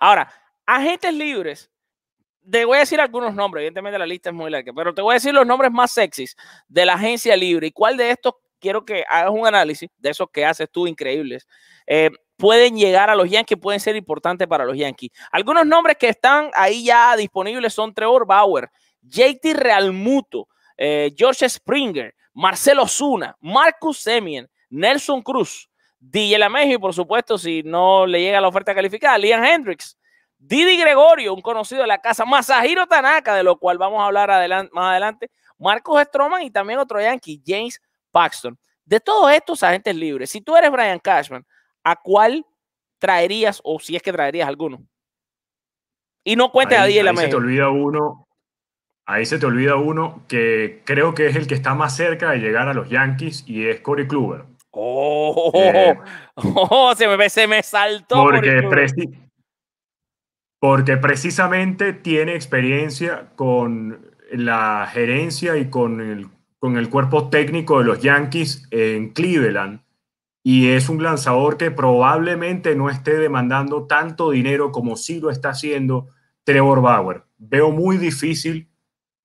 Ahora, agentes libres. Te voy a decir algunos nombres, evidentemente la lista es muy larga, pero te voy a decir los nombres más sexys de la agencia libre y cuál de estos quiero que hagas un análisis de esos que haces tú increíbles. Eh, pueden llegar a los Yankees, pueden ser importantes para los Yankees. Algunos nombres que están ahí ya disponibles son Trevor Bauer, JT Realmuto, George eh, Springer, Marcelo Zuna, Marcus Semien, Nelson Cruz, DJ LaMejo y por supuesto, si no le llega la oferta calificada, Liam Hendricks. Didi Gregorio, un conocido de la casa, Masahiro Tanaka, de lo cual vamos a hablar más adelante, Marcos Stroman y también otro yankee, James Paxton. De todos estos agentes libres, si tú eres Brian Cashman, ¿a cuál traerías o si es que traerías alguno? Y no cuentes a DJ LaMejo. Se olvida uno, ahí se te olvida uno que creo que es el que está más cerca de llegar a los Yankees y es Corey Kluber. Oh, oh, se, me, saltó. Porque, precisamente tiene experiencia con la gerencia y con el, con el cuerpo técnico de los Yankees en Cleveland. Y es un lanzador que probablemente no esté demandando tanto dinero como sí lo está haciendo Trevor Bauer. Veo muy difícil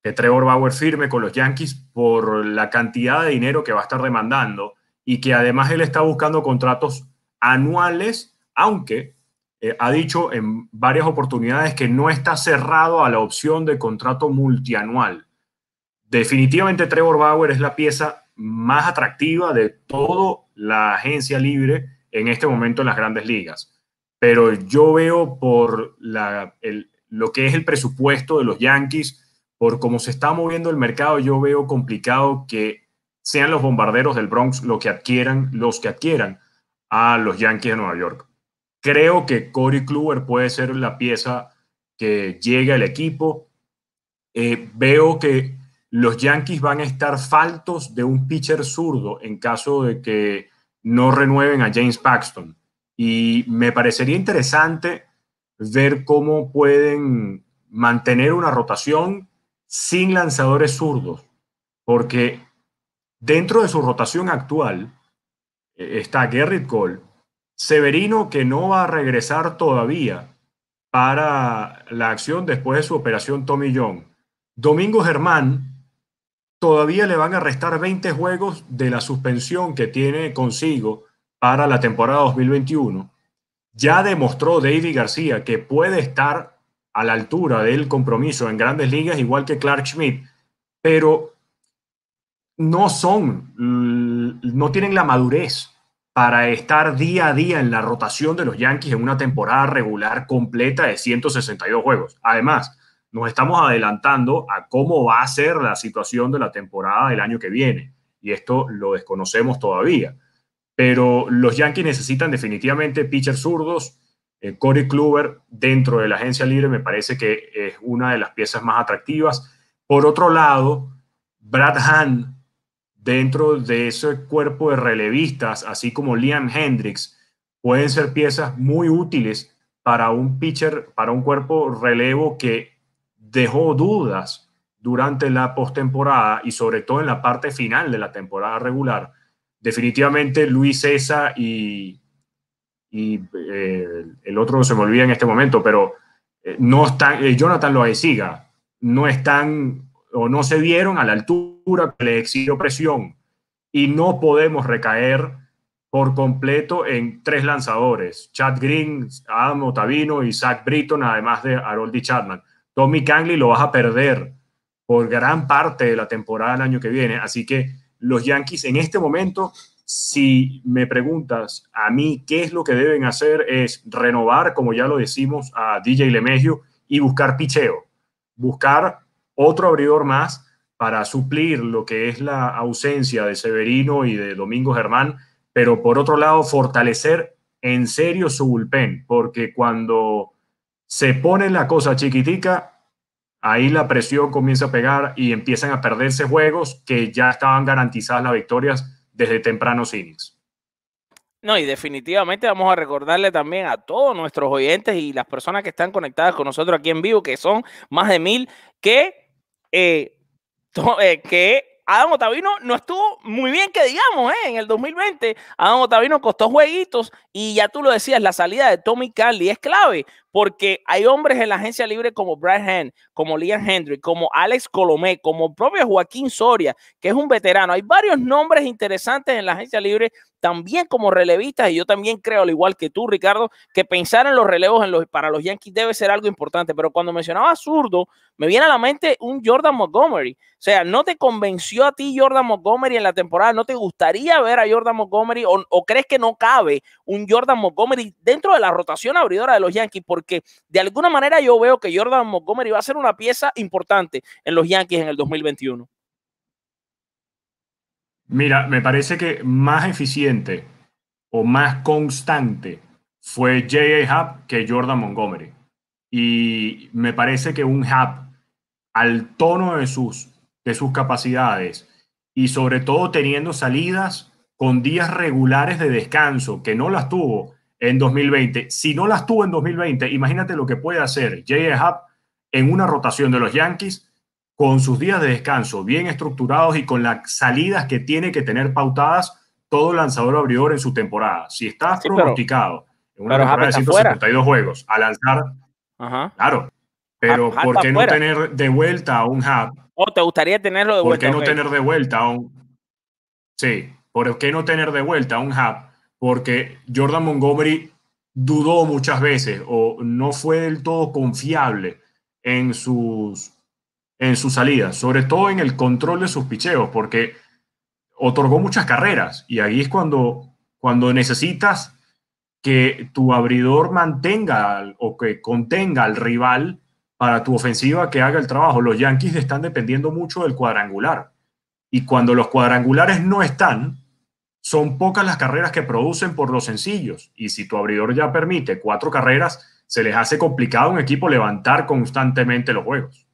que Trevor Bauer firme con los Yankees por la cantidad de dinero que va a estar demandando y que además él está buscando contratos anuales, aunque eh, ha dicho en varias oportunidades que no está cerrado a la opción de contrato multianual. Definitivamente Trevor Bauer es la pieza más atractiva de toda la agencia libre en este momento en las grandes ligas. Pero yo veo por lo que es el presupuesto de los Yankees, por cómo se está moviendo el mercado, yo veo complicado que sean los bombarderos del Bronx los que adquieran, los que adquieran a los Yankees de Nueva York. Creo que Corey Kluber puede ser la pieza que llega al equipo. Eh, veo que los Yankees van a estar faltos de un pitcher zurdo en caso de que no renueven a James Paxton. Y me parecería interesante ver cómo pueden mantener una rotación sin lanzadores zurdos, porque Dentro de su rotación actual eh, está Gerrit Cole, Severino que no va a regresar todavía para la acción después de su operación Tommy John. Domingo Germán todavía le van a restar 20 juegos de la suspensión que tiene consigo para la temporada 2021. Ya demostró David García que puede estar a la altura del compromiso en grandes ligas, igual que Clark Schmidt, pero no son, no tienen la madurez para estar día a día en la rotación de los Yankees en una temporada regular completa de 162 juegos. Además, nos estamos adelantando a cómo va a ser la situación de la temporada del año que viene. Y esto lo desconocemos todavía. Pero los Yankees necesitan definitivamente pitchers zurdos. Eh, Corey Kluber, dentro de la agencia libre, me parece que es una de las piezas más atractivas. Por otro lado, Brad Hand dentro de ese cuerpo de relevistas, así como Liam Hendricks, pueden ser piezas muy útiles para un pitcher, para un cuerpo relevo que dejó dudas durante la postemporada y sobre todo en la parte final de la temporada regular. Definitivamente Luis César y, eh, el otro se me olvida en este momento, pero eh, no están, eh, Jonathan Loaiziga, no están o no se vieron a la altura que le exigió presión. Y no podemos recaer por completo en tres lanzadores, Chad Green, Adam Otavino y Zach Britton, además de y Chapman. Tommy canley lo vas a perder por gran parte de la temporada del año que viene. Así que los Yankees en este momento, si me preguntas a mí qué es lo que deben hacer, es renovar, como ya lo decimos, a DJ Lemegio y buscar picheo, buscar otro abridor más para suplir lo que es la ausencia de Severino y de Domingo Germán, pero por otro lado fortalecer en serio su bullpen, porque cuando se pone la cosa chiquitica, ahí la presión comienza a pegar y empiezan a perderse juegos que ya estaban garantizadas las victorias desde temprano innings. No, y definitivamente vamos a recordarle también a todos nuestros oyentes y las personas que están conectadas con nosotros aquí en vivo, que son más de mil, que eh, eh, que Adam Otavino no estuvo muy bien, que digamos, eh, en el 2020. Adam Otavino costó jueguitos y ya tú lo decías, la salida de Tommy Carly es clave porque hay hombres en la agencia libre como Brad Hand, como Liam Hendry, como Alex Colomé, como propio Joaquín Soria, que es un veterano. Hay varios nombres interesantes en la agencia libre, también como relevistas, y yo también creo, al igual que tú, Ricardo, que pensar en los relevos en los, para los Yankees debe ser algo importante. Pero cuando mencionaba zurdo, me viene a la mente un Jordan Montgomery. O sea, ¿no te convenció a ti Jordan Montgomery en la temporada? ¿No te gustaría ver a Jordan Montgomery o, crees que no cabe un Jordan Montgomery dentro de la rotación abridora de los Yankees? que de alguna manera yo veo que Jordan Montgomery va a ser una pieza importante en los Yankees en el 2021. Mira, me parece que más eficiente o más constante fue J.A. Hub que Jordan Montgomery. Y me parece que un Hub al tono de sus, de sus capacidades y sobre todo teniendo salidas con días regulares de descanso, que no las tuvo, en 2020. Si no las tuvo en 2020, imagínate lo que puede hacer J.A. Hub en una rotación de los Yankees con sus días de descanso bien estructurados y con las salidas que tiene que tener pautadas todo lanzador abridor en su temporada. Si está pronosticado en una rotación de 152 juegos a lanzar, claro, pero ¿por qué no tener de vuelta a un Hub? ¿O oh, te gustaría tenerlo de vuelta? ¿Por qué no tener de vuelta a un... Sí, ¿por qué no tener de vuelta a un Hub? porque Jordan Montgomery dudó muchas veces o no fue del todo confiable en sus, en sus salidas, sobre todo en el control de sus picheos, porque otorgó muchas carreras y ahí es cuando, cuando necesitas que tu abridor mantenga o que contenga al rival para tu ofensiva que haga el trabajo. Los Yankees están dependiendo mucho del cuadrangular y cuando los cuadrangulares no están, son pocas las carreras que producen por los sencillos y si tu abridor ya permite cuatro carreras, se les hace complicado a un equipo levantar constantemente los juegos.